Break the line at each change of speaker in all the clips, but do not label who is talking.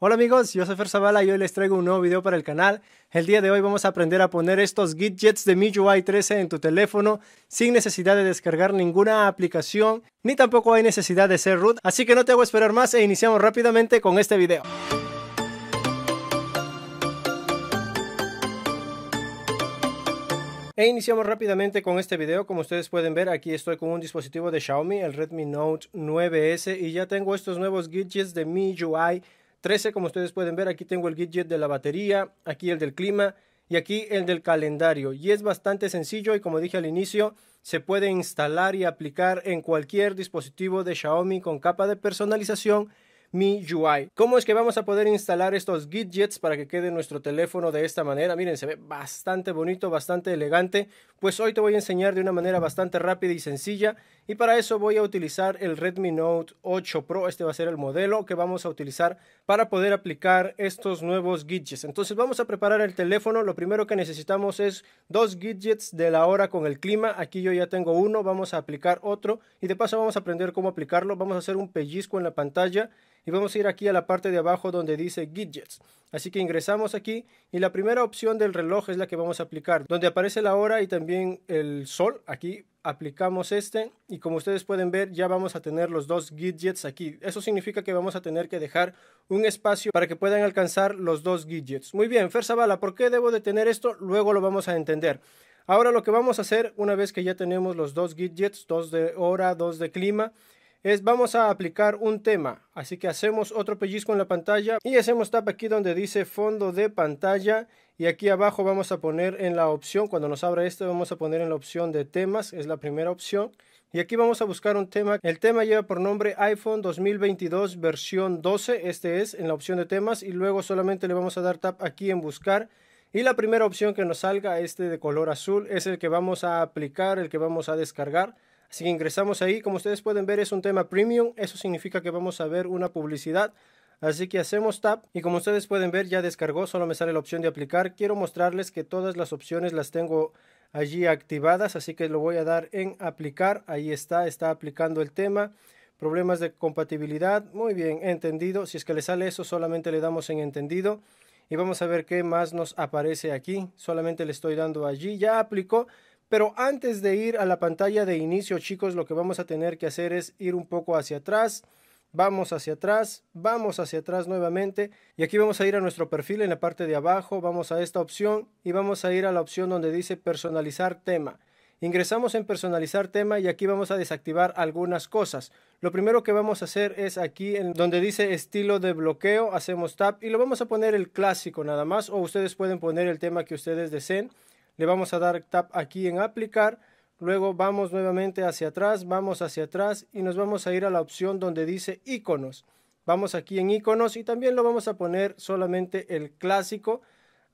Hola amigos, yo soy Fer Zavala y hoy les traigo un nuevo video para el canal. El día de hoy vamos a aprender a poner estos widgets de MIUI 13 en tu teléfono sin necesidad de descargar ninguna aplicación ni tampoco hay necesidad de ser root, así que no te hago esperar más e iniciamos rápidamente con este video. E iniciamos rápidamente con este video. Como ustedes pueden ver, aquí estoy con un dispositivo de Xiaomi, el Redmi Note 9S, y ya tengo estos nuevos widgets de MIUI 13, como ustedes pueden ver, aquí tengo el widget de la batería, aquí el del clima y aquí el del calendario. Y es bastante sencillo y como dije al inicio, se puede instalar y aplicar en cualquier dispositivo de Xiaomi con capa de personalización mi UI. ¿Cómo es que vamos a poder instalar estos widgets para que quede nuestro teléfono de esta manera? Miren, se ve bastante bonito, bastante elegante. Pues hoy te voy a enseñar de una manera bastante rápida y sencilla. Y para eso voy a utilizar el Redmi Note 8 Pro. Este va a ser el modelo que vamos a utilizar para poder aplicar estos nuevos widgets. Entonces vamos a preparar el teléfono. Lo primero que necesitamos es dos widgets de la hora con el clima. Aquí yo ya tengo uno. Vamos a aplicar otro. Y de paso vamos a aprender cómo aplicarlo. Vamos a hacer un pellizco en la pantalla y vamos a ir aquí a la parte de abajo donde dice Gadgets. Así que ingresamos aquí y la primera opción del reloj es la que vamos a aplicar, donde aparece la hora y también el sol. Aquí aplicamos este y como ustedes pueden ver ya vamos a tener los dos gadgets aquí. Eso significa que vamos a tener que dejar un espacio para que puedan alcanzar los dos gadgets. Muy bien, Ferzabala, ¿por qué debo de tener esto? Luego lo vamos a entender. Ahora lo que vamos a hacer una vez que ya tenemos los dos gadgets, dos de hora, dos de clima, es vamos a aplicar un tema. Así que hacemos otro pellizco en la pantalla y hacemos tap aquí donde dice fondo de pantalla y aquí abajo vamos a poner en la opción, cuando nos abra esto vamos a poner en la opción de temas, es la primera opción. Y aquí vamos a buscar un tema. El tema lleva por nombre iPhone 2022 versión 12. Este es en la opción de temas. Y luego solamente le vamos a dar tap aquí en buscar. Y la primera opción que nos salga, este de color azul, es el que vamos a aplicar, el que vamos a descargar. Así que ingresamos ahí. Como ustedes pueden ver, es un tema premium. Eso significa que vamos a ver una publicidad. Así que hacemos tap y como ustedes pueden ver ya descargó, solo me sale la opción de aplicar. Quiero mostrarles que todas las opciones las tengo allí activadas, así que lo voy a dar en aplicar. Ahí está, está aplicando el tema. Problemas de compatibilidad, muy bien, entendido. Si es que le sale eso, solamente le damos en entendido. Y vamos a ver qué más nos aparece aquí. Solamente le estoy dando allí. Ya aplicó, pero antes de ir a la pantalla de inicio, chicos, lo que vamos a tener que hacer es ir un poco hacia atrás. Vamos hacia atrás, vamos hacia atrás nuevamente y aquí vamos a ir a nuestro perfil en la parte de abajo, vamos a esta opción y vamos a ir a la opción donde dice personalizar tema. Ingresamos en personalizar tema y aquí vamos a desactivar algunas cosas. Lo primero que vamos a hacer es aquí en donde dice estilo de bloqueo, hacemos tap y lo vamos a poner el clásico nada más o ustedes pueden poner el tema que ustedes deseen le vamos a dar tap aquí en aplicar, luego vamos nuevamente hacia atrás, vamos hacia atrás y nos vamos a ir a la opción donde dice iconos. Vamos aquí en iconos y también lo vamos a poner solamente el clásico,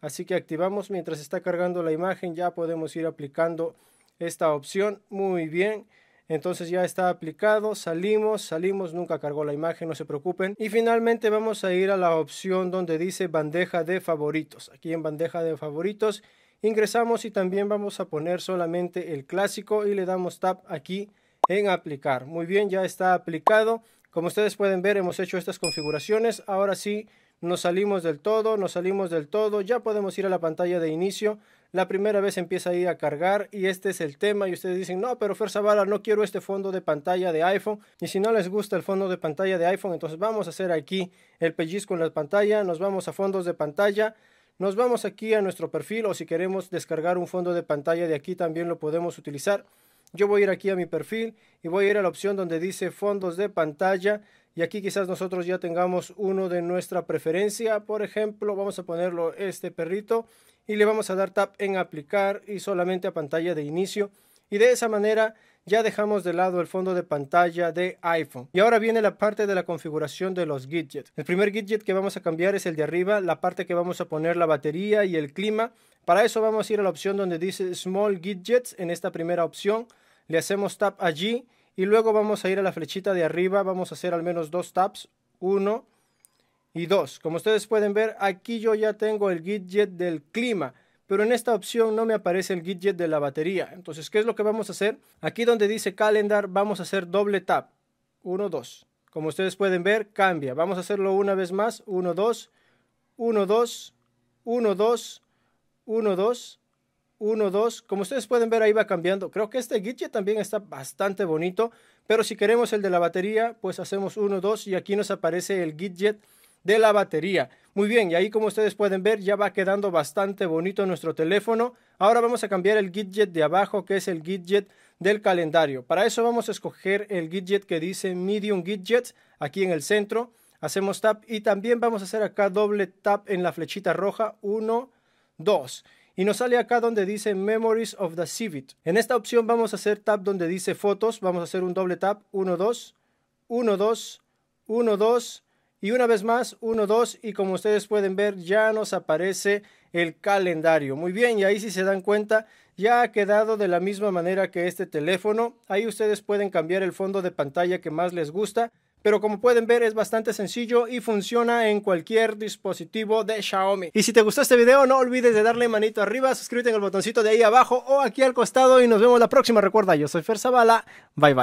así que activamos mientras está cargando la imagen, ya podemos ir aplicando esta opción, muy bien. Entonces ya está aplicado, salimos, salimos, nunca cargó la imagen, no se preocupen. Y finalmente vamos a ir a la opción donde dice bandeja de favoritos. Aquí en bandeja de favoritos Ingresamos y también vamos a poner solamente el clásico y le damos tap aquí en aplicar. Muy bien, ya está aplicado. Como ustedes pueden ver, hemos hecho estas configuraciones. Ahora sí, nos salimos del todo, nos salimos del todo. Ya podemos ir a la pantalla de inicio. La primera vez empieza ahí a cargar y este es el tema y ustedes dicen, no, pero fuerza bala no quiero este fondo de pantalla de iPhone. Y si no les gusta el fondo de pantalla de iPhone, entonces vamos a hacer aquí el pellizco en la pantalla. Nos vamos a fondos de pantalla. Nos vamos aquí a nuestro perfil o si queremos descargar un fondo de pantalla de aquí también lo podemos utilizar. Yo voy a ir aquí a mi perfil y voy a ir a la opción donde dice fondos de pantalla y aquí quizás nosotros ya tengamos uno de nuestra preferencia. Por ejemplo, vamos a ponerlo este perrito y le vamos a dar tap en aplicar y solamente a pantalla de inicio. Y de esa manera ya dejamos de lado el fondo de pantalla de iPhone. Y ahora viene la parte de la configuración de los widgets. El primer widget que vamos a cambiar es el de arriba, la parte que vamos a poner la batería y el clima. Para eso vamos a ir a la opción donde dice Small Widgets, en esta primera opción. Le hacemos tap allí y luego vamos a ir a la flechita de arriba, vamos a hacer al menos dos taps, uno y dos. Como ustedes pueden ver, aquí yo ya tengo el widget del clima pero en esta opción no me aparece el widget de la batería. Entonces, ¿qué es lo que vamos a hacer? Aquí donde dice calendar, vamos a hacer doble tap. 1, 2. Como ustedes pueden ver, cambia. Vamos a hacerlo una vez más. 1, 2, 1, 2, 1, 2, 1, 2, 1, 2. Como ustedes pueden ver, ahí va cambiando. Creo que este widget también está bastante bonito, pero si queremos el de la batería, pues hacemos 1, 2 y aquí nos aparece el widget de la batería. Muy bien, y ahí como ustedes pueden ver ya va quedando bastante bonito nuestro teléfono. Ahora vamos a cambiar el widget de abajo que es el widget del calendario. Para eso vamos a escoger el widget que dice Medium widgets aquí en el centro. Hacemos tap y también vamos a hacer acá doble tap en la flechita roja 1, 2 y nos sale acá donde dice Memories of the Civic. En esta opción vamos a hacer tap donde dice fotos, vamos a hacer un doble tap, 1, 2, 1, 2, 1, 2, y una vez más, uno 2 y como ustedes pueden ver ya nos aparece el calendario. Muy bien, y ahí si se dan cuenta ya ha quedado de la misma manera que este teléfono. Ahí ustedes pueden cambiar el fondo de pantalla que más les gusta. Pero como pueden ver es bastante sencillo y funciona en cualquier dispositivo de Xiaomi. Y si te gustó este video no olvides de darle manito arriba, suscríbete en el botoncito de ahí abajo o aquí al costado y nos vemos la próxima. Recuerda, yo soy Fer Zavala. Bye bye.